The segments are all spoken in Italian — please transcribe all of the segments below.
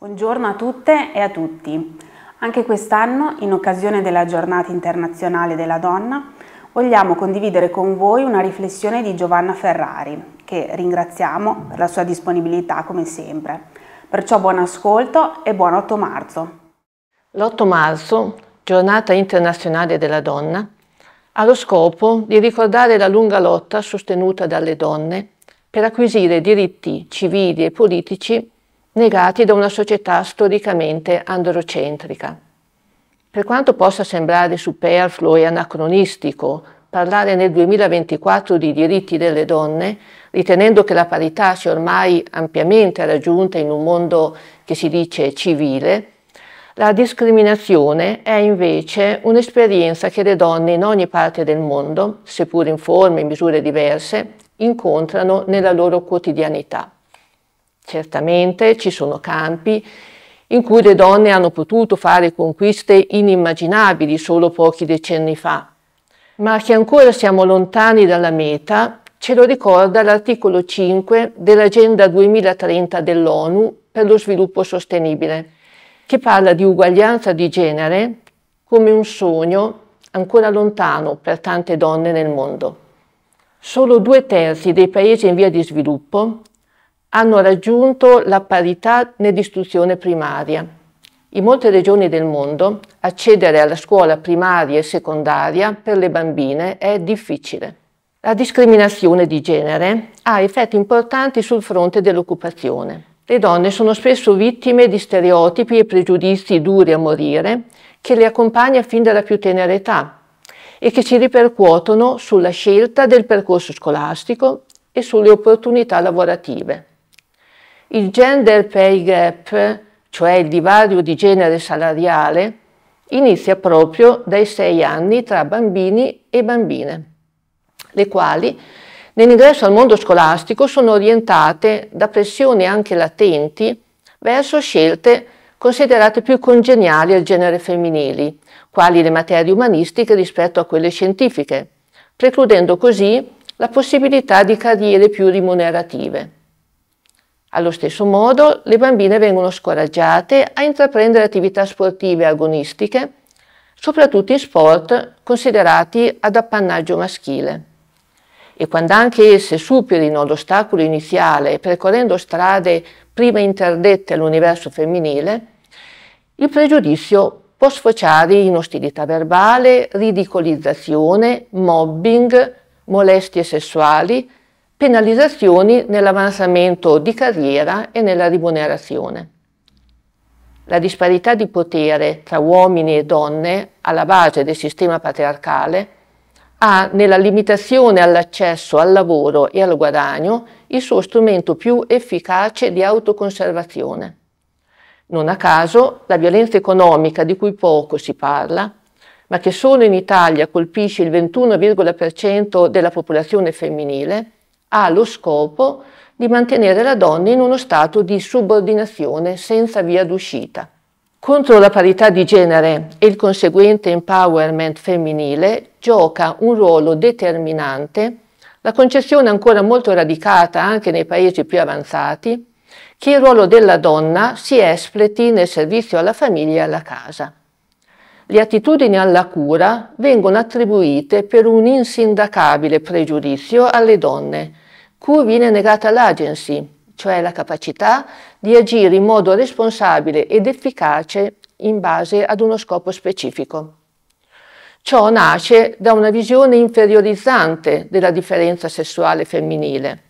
Buongiorno a tutte e a tutti. Anche quest'anno, in occasione della Giornata Internazionale della Donna, vogliamo condividere con voi una riflessione di Giovanna Ferrari, che ringraziamo per la sua disponibilità come sempre. Perciò buon ascolto e buon 8 marzo. L'8 marzo, Giornata Internazionale della Donna, ha lo scopo di ricordare la lunga lotta sostenuta dalle donne per acquisire diritti civili e politici negati da una società storicamente androcentrica. Per quanto possa sembrare superfluo e anacronistico parlare nel 2024 di diritti delle donne, ritenendo che la parità sia ormai ampiamente raggiunta in un mondo che si dice civile, la discriminazione è invece un'esperienza che le donne in ogni parte del mondo, seppur in forme e misure diverse, incontrano nella loro quotidianità. Certamente ci sono campi in cui le donne hanno potuto fare conquiste inimmaginabili solo pochi decenni fa, ma che ancora siamo lontani dalla meta ce lo ricorda l'articolo 5 dell'Agenda 2030 dell'ONU per lo sviluppo sostenibile, che parla di uguaglianza di genere come un sogno ancora lontano per tante donne nel mondo. Solo due terzi dei paesi in via di sviluppo hanno raggiunto la parità nell'istruzione primaria. In molte regioni del mondo accedere alla scuola primaria e secondaria per le bambine è difficile. La discriminazione di genere ha effetti importanti sul fronte dell'occupazione. Le donne sono spesso vittime di stereotipi e pregiudizi duri a morire che le accompagna fin dalla più tenera età e che si ripercuotono sulla scelta del percorso scolastico e sulle opportunità lavorative. Il gender pay gap, cioè il divario di genere salariale, inizia proprio dai sei anni tra bambini e bambine, le quali nell'ingresso al mondo scolastico sono orientate da pressioni anche latenti verso scelte considerate più congeniali al genere femminili, quali le materie umanistiche rispetto a quelle scientifiche, precludendo così la possibilità di carriere più rimunerative. Allo stesso modo, le bambine vengono scoraggiate a intraprendere attività sportive agonistiche, soprattutto in sport considerati ad appannaggio maschile. E quando anche esse superino l'ostacolo iniziale percorrendo strade prima interdette all'universo femminile, il pregiudizio può sfociare in ostilità verbale, ridicolizzazione, mobbing, molestie sessuali, penalizzazioni nell'avanzamento di carriera e nella rimunerazione. La disparità di potere tra uomini e donne alla base del sistema patriarcale ha nella limitazione all'accesso al lavoro e al guadagno il suo strumento più efficace di autoconservazione. Non a caso la violenza economica di cui poco si parla, ma che solo in Italia colpisce il 21,% della popolazione femminile, ha lo scopo di mantenere la donna in uno stato di subordinazione senza via d'uscita. Contro la parità di genere e il conseguente empowerment femminile gioca un ruolo determinante la concezione ancora molto radicata anche nei paesi più avanzati che il ruolo della donna si espleti nel servizio alla famiglia e alla casa le attitudini alla cura vengono attribuite per un insindacabile pregiudizio alle donne, cui viene negata l'agency, cioè la capacità di agire in modo responsabile ed efficace in base ad uno scopo specifico. Ciò nasce da una visione inferiorizzante della differenza sessuale femminile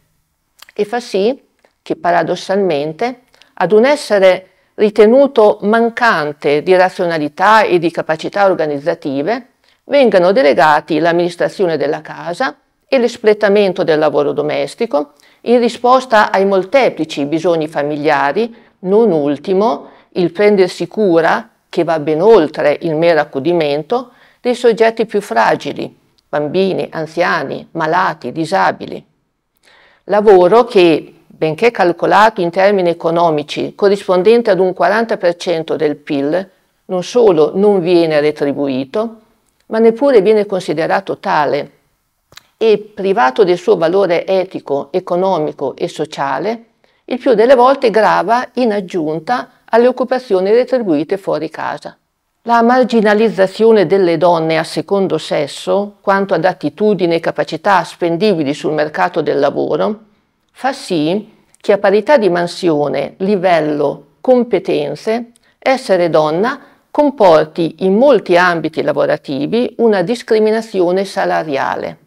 e fa sì che paradossalmente ad un essere femminile ritenuto mancante di razionalità e di capacità organizzative, vengano delegati l'amministrazione della casa e l'espletamento del lavoro domestico in risposta ai molteplici bisogni familiari, non ultimo il prendersi cura, che va ben oltre il mero accudimento, dei soggetti più fragili, bambini, anziani, malati, disabili. Lavoro che benché calcolato in termini economici corrispondente ad un 40% del PIL, non solo non viene retribuito, ma neppure viene considerato tale e privato del suo valore etico, economico e sociale, il più delle volte grava in aggiunta alle occupazioni retribuite fuori casa. La marginalizzazione delle donne a secondo sesso, quanto ad attitudini e capacità spendibili sul mercato del lavoro, fa sì che a parità di mansione, livello, competenze, essere donna comporti in molti ambiti lavorativi una discriminazione salariale.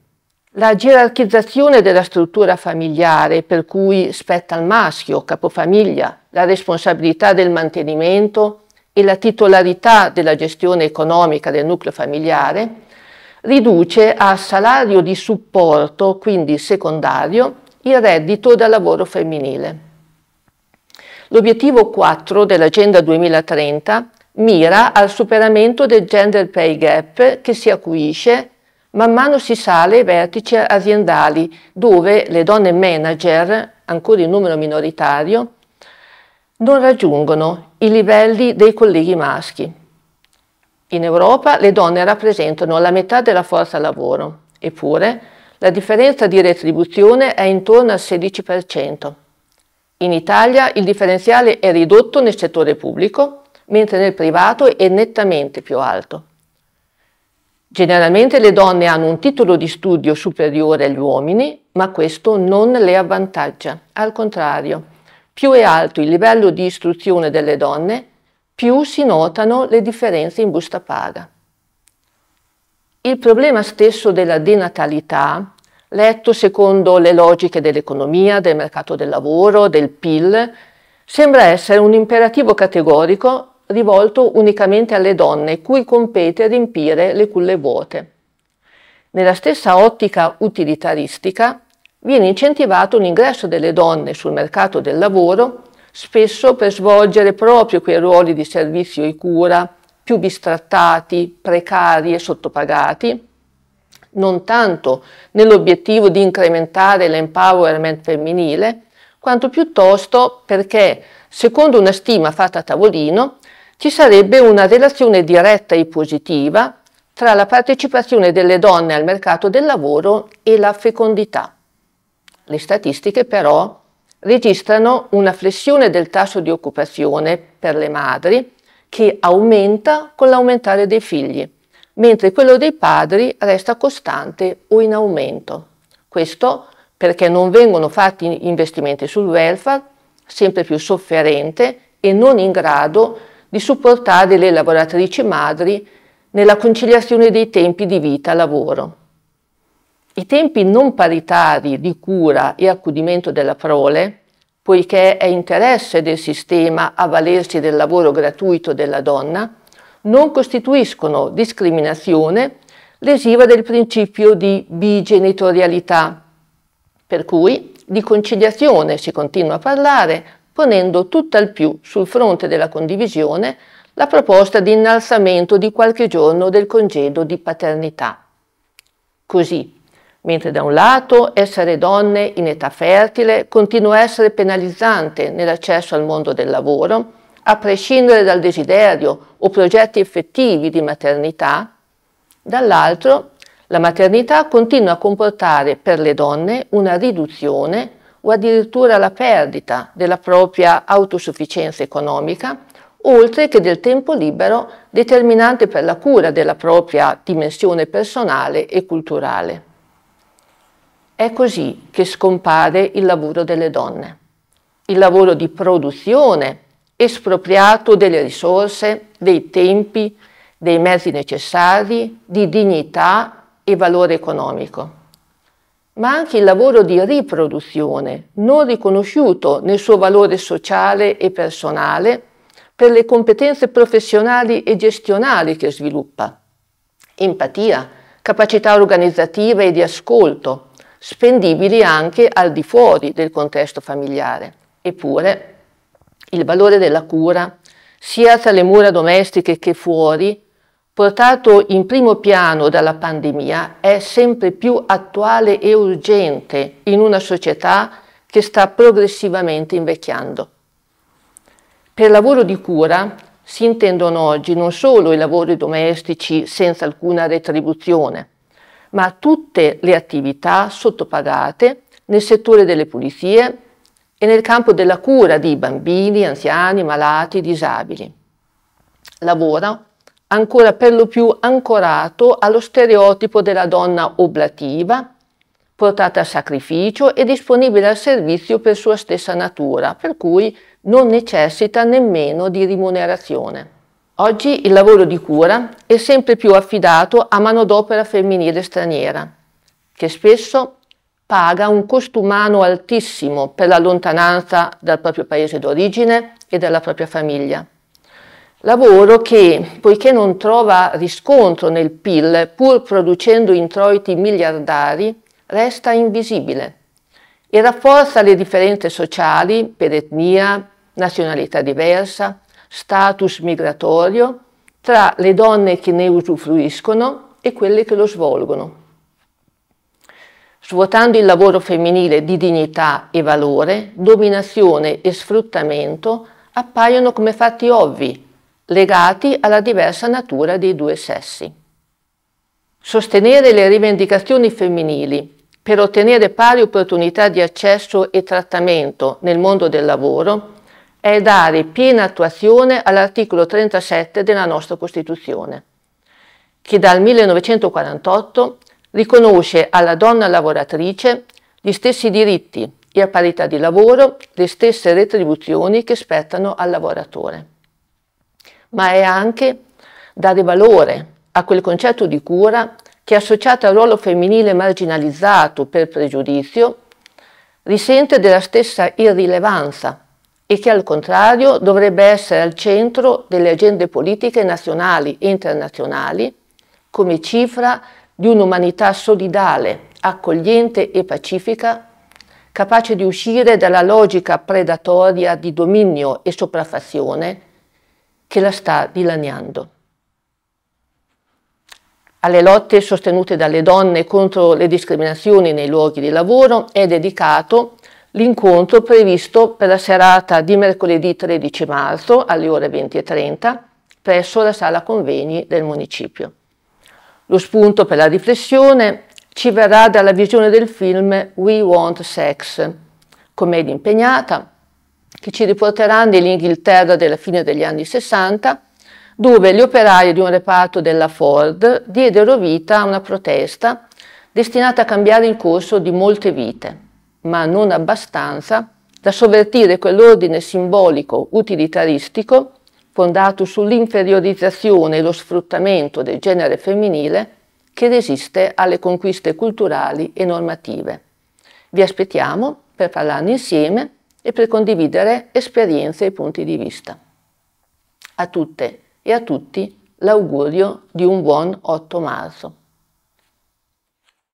La gerarchizzazione della struttura familiare per cui spetta al maschio, capofamiglia, la responsabilità del mantenimento e la titolarità della gestione economica del nucleo familiare, riduce a salario di supporto, quindi secondario, il reddito da lavoro femminile. L'obiettivo 4 dell'Agenda 2030 mira al superamento del gender pay gap che si acuisce man mano si sale ai vertici aziendali dove le donne manager, ancora in numero minoritario, non raggiungono i livelli dei colleghi maschi. In Europa le donne rappresentano la metà della forza lavoro, eppure la differenza di retribuzione è intorno al 16%. In Italia il differenziale è ridotto nel settore pubblico, mentre nel privato è nettamente più alto. Generalmente le donne hanno un titolo di studio superiore agli uomini, ma questo non le avvantaggia. Al contrario, più è alto il livello di istruzione delle donne, più si notano le differenze in busta paga. Il problema stesso della denatalità, letto secondo le logiche dell'economia, del mercato del lavoro, del PIL, sembra essere un imperativo categorico rivolto unicamente alle donne, cui compete riempire le culle vuote. Nella stessa ottica utilitaristica viene incentivato l'ingresso delle donne sul mercato del lavoro, spesso per svolgere proprio quei ruoli di servizio e cura più bistrattati, precari e sottopagati, non tanto nell'obiettivo di incrementare l'empowerment femminile, quanto piuttosto perché, secondo una stima fatta a tavolino, ci sarebbe una relazione diretta e positiva tra la partecipazione delle donne al mercato del lavoro e la fecondità. Le statistiche però registrano una flessione del tasso di occupazione per le madri che aumenta con l'aumentare dei figli, mentre quello dei padri resta costante o in aumento. Questo perché non vengono fatti investimenti sul welfare, sempre più sofferente e non in grado di supportare le lavoratrici madri nella conciliazione dei tempi di vita-lavoro. I tempi non paritari di cura e accudimento della prole poiché è interesse del sistema avvalersi del lavoro gratuito della donna, non costituiscono discriminazione lesiva del principio di bigenitorialità, per cui di conciliazione si continua a parlare, ponendo tutt'al più sul fronte della condivisione la proposta di innalzamento di qualche giorno del congedo di paternità. Così, mentre da un lato essere donne in età fertile continua a essere penalizzante nell'accesso al mondo del lavoro, a prescindere dal desiderio o progetti effettivi di maternità, dall'altro la maternità continua a comportare per le donne una riduzione o addirittura la perdita della propria autosufficienza economica, oltre che del tempo libero determinante per la cura della propria dimensione personale e culturale. È così che scompare il lavoro delle donne, il lavoro di produzione espropriato delle risorse, dei tempi, dei mezzi necessari, di dignità e valore economico ma anche il lavoro di riproduzione, non riconosciuto nel suo valore sociale e personale per le competenze professionali e gestionali che sviluppa. Empatia, capacità organizzativa e di ascolto, spendibili anche al di fuori del contesto familiare. Eppure il valore della cura, sia tra le mura domestiche che fuori, portato in primo piano dalla pandemia, è sempre più attuale e urgente in una società che sta progressivamente invecchiando. Per lavoro di cura si intendono oggi non solo i lavori domestici senza alcuna retribuzione, ma tutte le attività sottopagate nel settore delle pulizie e nel campo della cura di bambini, anziani, malati, disabili. Lavora ancora per lo più ancorato allo stereotipo della donna oblativa, portata a sacrificio e disponibile al servizio per sua stessa natura, per cui non necessita nemmeno di rimunerazione. Oggi il lavoro di cura è sempre più affidato a manodopera femminile straniera, che spesso paga un costo umano altissimo per la lontananza dal proprio paese d'origine e dalla propria famiglia. Lavoro che, poiché non trova riscontro nel PIL, pur producendo introiti miliardari, resta invisibile e rafforza le differenze sociali per etnia, nazionalità diversa, status migratorio tra le donne che ne usufruiscono e quelle che lo svolgono. Svuotando il lavoro femminile di dignità e valore, dominazione e sfruttamento appaiono come fatti ovvi, legati alla diversa natura dei due sessi. Sostenere le rivendicazioni femminili per ottenere pari opportunità di accesso e trattamento nel mondo del lavoro è dare piena attuazione all'articolo 37 della nostra Costituzione, che dal 1948 riconosce alla donna lavoratrice gli stessi diritti e a parità di lavoro le stesse retribuzioni che spettano al lavoratore. Ma è anche dare valore a quel concetto di cura che, associato al ruolo femminile marginalizzato per pregiudizio, risente della stessa irrilevanza e che al contrario dovrebbe essere al centro delle agende politiche nazionali e internazionali come cifra di un'umanità solidale, accogliente e pacifica, capace di uscire dalla logica predatoria di dominio e sopraffazione che la sta dilaniando. Alle lotte sostenute dalle donne contro le discriminazioni nei luoghi di lavoro è dedicato L'incontro previsto per la serata di mercoledì 13 marzo alle ore 20.30 presso la sala convegni del municipio. Lo spunto per la riflessione ci verrà dalla visione del film We Want Sex, commedia impegnata che ci riporterà nell'Inghilterra della fine degli anni 60, dove gli operai di un reparto della Ford diedero vita a una protesta destinata a cambiare il corso di molte vite ma non abbastanza, da sovvertire quell'ordine simbolico utilitaristico fondato sull'inferiorizzazione e lo sfruttamento del genere femminile che resiste alle conquiste culturali e normative. Vi aspettiamo per parlarne insieme e per condividere esperienze e punti di vista. A tutte e a tutti l'augurio di un buon 8 marzo.